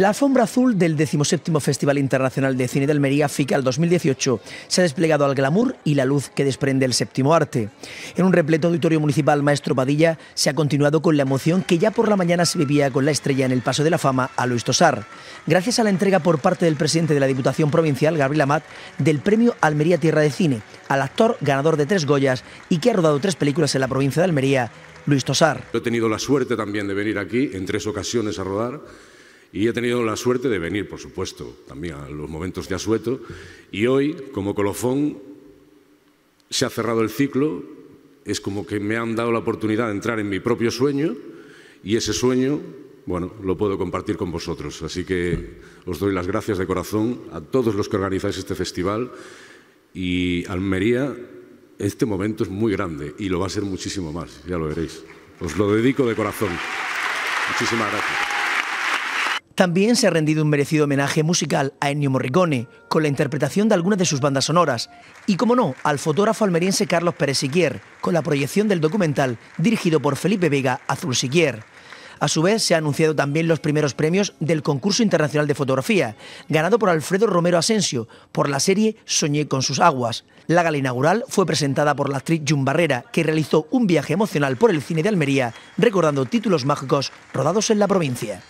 La alfombra azul del 17 Festival Internacional de Cine de Almería FICAL 2018 se ha desplegado al glamour y la luz que desprende el séptimo arte. En un repleto auditorio municipal Maestro Padilla se ha continuado con la emoción que ya por la mañana se vivía con la estrella en el Paso de la Fama a Luis Tosar. Gracias a la entrega por parte del presidente de la Diputación Provincial, Gabriel Amat, del premio Almería Tierra de Cine al actor ganador de tres Goyas y que ha rodado tres películas en la provincia de Almería, Luis Tosar. He tenido la suerte también de venir aquí en tres ocasiones a rodar y he tenido la suerte de venir, por supuesto, también a los momentos de asueto. Y hoy, como colofón, se ha cerrado el ciclo. Es como que me han dado la oportunidad de entrar en mi propio sueño y ese sueño, bueno, lo puedo compartir con vosotros. Así que os doy las gracias de corazón a todos los que organizáis este festival. Y Almería, este momento es muy grande y lo va a ser muchísimo más, ya lo veréis. Os lo dedico de corazón. Muchísimas gracias. También se ha rendido un merecido homenaje musical a Ennio Morricone, con la interpretación de algunas de sus bandas sonoras, y como no, al fotógrafo almeriense Carlos Pérez Siquier, con la proyección del documental dirigido por Felipe Vega Azul Siquier. A su vez, se han anunciado también los primeros premios del concurso internacional de fotografía, ganado por Alfredo Romero Asensio, por la serie Soñé con sus aguas. La gala inaugural fue presentada por la actriz Jun Barrera, que realizó un viaje emocional por el cine de Almería, recordando títulos mágicos rodados en la provincia.